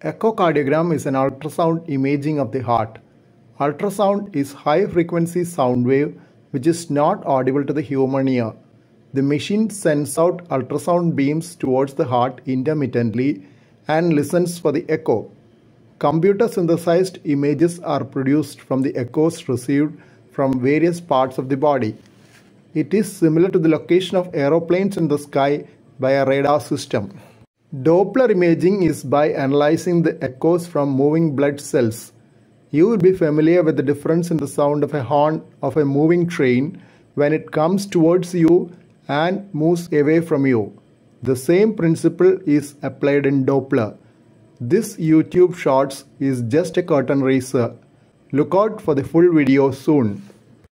Echocardiogram is an ultrasound imaging of the heart. Ultrasound is high frequency sound wave which is not audible to the human ear. The machine sends out ultrasound beams towards the heart intermittently and listens for the echo. Computer synthesized images are produced from the echoes received from various parts of the body. It is similar to the location of aeroplanes in the sky by a radar system. Doppler imaging is by analyzing the echoes from moving blood cells. You will be familiar with the difference in the sound of a horn of a moving train when it comes towards you and moves away from you. The same principle is applied in Doppler. This YouTube Shorts is just a curtain raiser. Look out for the full video soon.